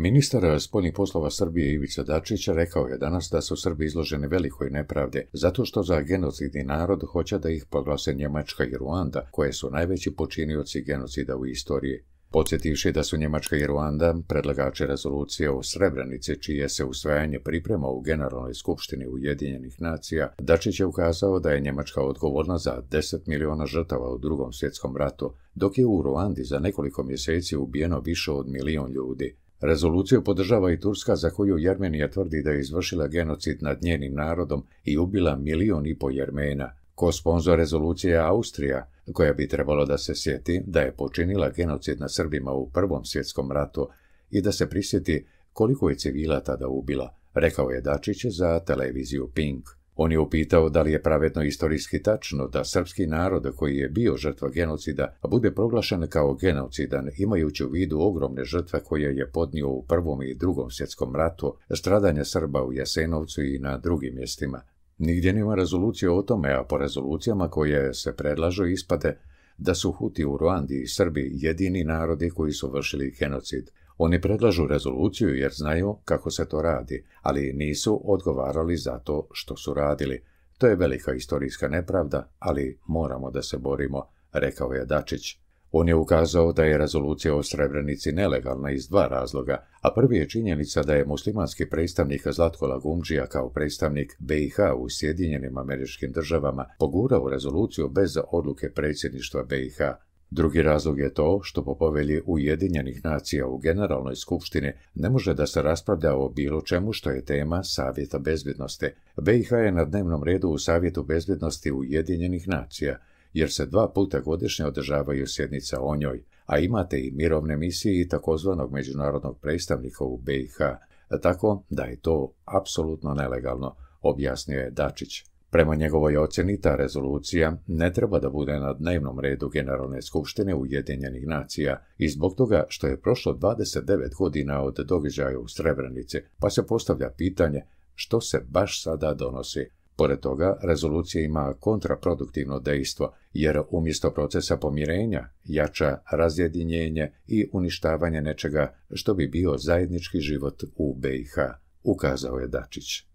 Ministar eh, spoljnih poslova Srbije Ivica Dačić rekao je danas da su Srbi izloženi velikoj nepravde zato što za genocidni narod hoće da ih proglase Njemačka i Ruanda, koje su najveći počinioci genocida u istoriji. Podsjetivši da su Njemačka i Ruanda predlagači rezolucije o Srebrenici, čije se usvajanje priprema u Generalnoj skupštini Ujedinjenih nacija, Dačić je ukazao da je Njemačka odgovorna za 10 miliona žrtava u drugom svjetskom ratu, dok je u Ruandi za nekoliko mjeseci ubijeno više od milion ljudi. Rezoluciju podržava i Turska za koju Jermenija tvrdi da je izvršila genocid nad njenim narodom i ubila milion i po Jermena. Ko sponzor rezolucije je Austrija, koja bi trebalo da se sjeti da je počinila genocid na Srbima u Prvom svjetskom ratu i da se prisjeti koliko je civila tada ubila, rekao je Dačić za televiziju Pink. On je upitao da li je pravedno istorijski tačno da srpski narod koji je bio žrtva genocida bude proglašen kao genocidan imajući u vidu ogromne žrtve koje je podnio u Prvom i Drugom svjetskom ratu, stradanje Srba u Jasenovcu i na drugim mjestima. Nigdje nema rezolucije o tome, a po rezolucijama koje se predlažu ispade da su Huti u Ruandi i Srbi jedini narodi koji su vršili genocid. Oni predlažu rezoluciju jer znaju kako se to radi, ali nisu odgovarali za to što su radili. To je velika istorijska nepravda, ali moramo da se borimo, rekao je Dačić. On je ukazao da je rezolucija o Srebrenici nelegalna iz dva razloga, a prvi je činjenica da je muslimanski predstavnik Zlatko Lagumđija kao predstavnik BiH u Sjedinjenim američkim državama pogurao rezoluciju bez odluke predsjedništva BiH. Drugi razlog je to što po povelji Ujedinjenih nacija u Generalnoj skupštini ne može da se raspravlja o bilo čemu što je tema Savjeta bezbjednosti. BiH je na dnevnom redu u Savjetu bezbjednosti Ujedinjenih nacija, jer se dva puta godišnje održavaju sjednica o njoj, a imate i mirovne misije i takozvanog međunarodnog predstavnika u BiH, tako da je to apsolutno nelegalno, objasnio je Dačić. Prema njegovoj ocjeni, ta rezolucija ne treba da bude na dnevnom redu Generalne skupštine Ujedinjenih nacija i zbog toga što je prošlo 29 godina od događaja u Srebrenici, pa se postavlja pitanje što se baš sada donosi. Pored toga, rezolucija ima kontraproduktivno dejstvo, jer umjesto procesa pomirenja jača razjedinjenje i uništavanje nečega što bi bio zajednički život u BiH, ukazao je Dačić.